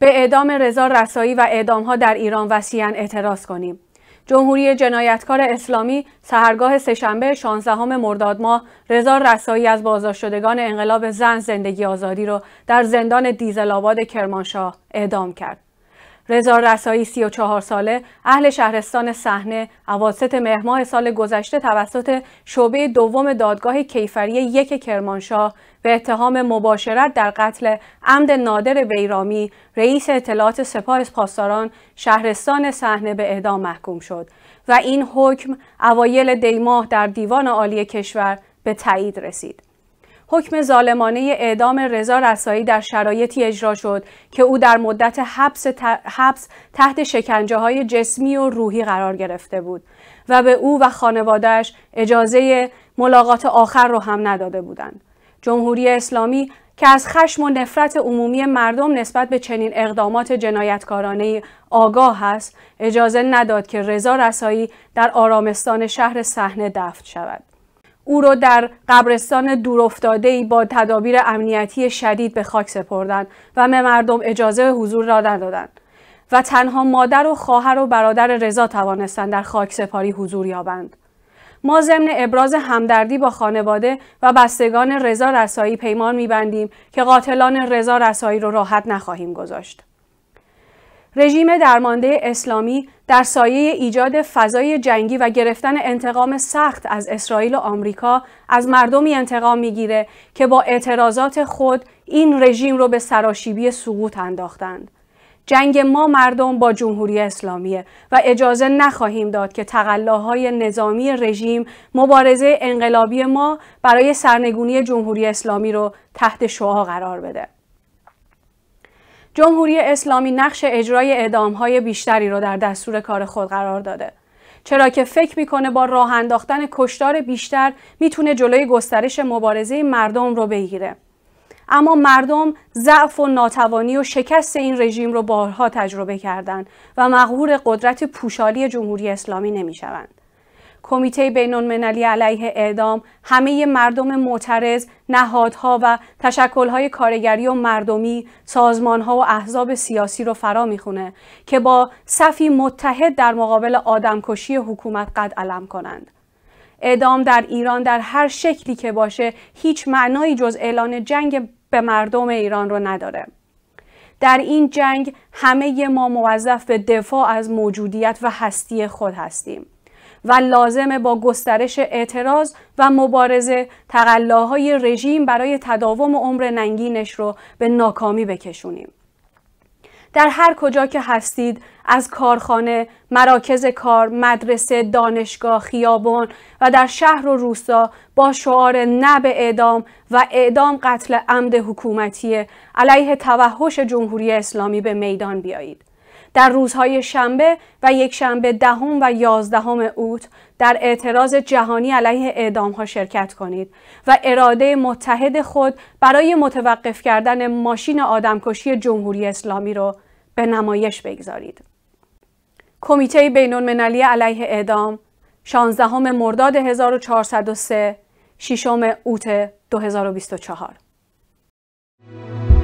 به اعدام رضا رسایی و اعدامها در ایران وسیعا اعتراض کنیم. جمهوری جنایتکار اسلامی سهرگاه سهشنبه 16 مرداد ماه رضا رسایی از شدگان انقلاب زن زندگی آزادی را در زندان دیزل آباد کرمانشاه اعدام کرد. رضا رسایی 34 ساله اهل شهرستان صحنه اواسط مهر سال گذشته توسط شعبه دوم دادگاه کیفری یک کرمانشاه به اتهام مباشرت در قتل عمد نادر ویرامی رئیس اطلاعات سپاه پاسداران شهرستان صحنه به اعدام محکوم شد و این حکم اوایل دیماه در دیوان عالی کشور به تایید رسید. حکم ظالمانه اعدام رضا رسایی در شرایطی اجرا شد که او در مدت حبس, حبس تحت شکنجه های جسمی و روحی قرار گرفته بود و به او و خانوادهش اجازه ملاقات آخر را هم نداده بودند. جمهوری اسلامی که از خشم و نفرت عمومی مردم نسبت به چنین اقدامات جنایتکارانه آگاه است اجازه نداد که رضا رسایی در آرامستان شهر صحنه دفن شود او را در قبرستان دورافتاده با تدابیر امنیتی شدید به خاک سپردند و به مردم اجازه حضور را ندادند و تنها مادر و خواهر و برادر رضا توانستند در خاک سپاری حضور یابند. ما ضمن ابراز همدردی با خانواده و بستگان رضا رسایی پیمان میبندیم که قاتلان رضا رسایی را راحت نخواهیم گذاشت. رژیم درمانده اسلامی در سایه ایجاد فضای جنگی و گرفتن انتقام سخت از اسرائیل و آمریکا از مردمی انتقام میگیره که با اعتراضات خود این رژیم رو به سراشیبی سقوط انداختند. جنگ ما مردم با جمهوری اسلامیه و اجازه نخواهیم داد که تقلاهای نظامی رژیم مبارزه انقلابی ما برای سرنگونی جمهوری اسلامی رو تحت شعا قرار بده. جمهوری اسلامی نقش اجرای های بیشتری را در دستور کار خود قرار داده چرا که فکر میکنه با راه انداختن کشتار بیشتر میتونه جلوی گسترش مبارزه مردم رو بگیره اما مردم ضعف و ناتوانی و شکست این رژیم رو بارها تجربه کردند و مغهور قدرت پوشالی جمهوری اسلامی نمیشوند کمیته بینالمللی علیه اعدام همه مردم معترض نهادها و تشکلهای کارگری و مردمی سازمانها و احزاب سیاسی رو فرا میخونه که با صفی متحد در مقابل آدمکشی حکومت قد علم کنند اعدام در ایران در هر شکلی که باشه هیچ معنایی جز اعلان جنگ به مردم ایران رو نداره در این جنگ همه ما موظف به دفاع از موجودیت و هستی خود هستیم و لازمه با گسترش اعتراض و مبارزه تقلاهای رژیم برای تداوم عمر ننگینش رو به ناکامی بکشونیم. در هر کجا که هستید از کارخانه، مراکز کار، مدرسه، دانشگاه، خیابان و در شهر و روستا با شعار نه به اعدام و اعدام قتل عمد حکومتی علیه توحش جمهوری اسلامی به میدان بیایید. در روزهای شنبه و یک شنبه دهم و یازدهم اوت در اعتراض جهانی علیه ها شرکت کنید و اراده متحد خود برای متوقف کردن ماشین آدمکشی جمهوری اسلامی را به نمایش بگذارید. کمیته بین‌المللی علیه اعدام 16 مرداد 1403 6 اوت 2024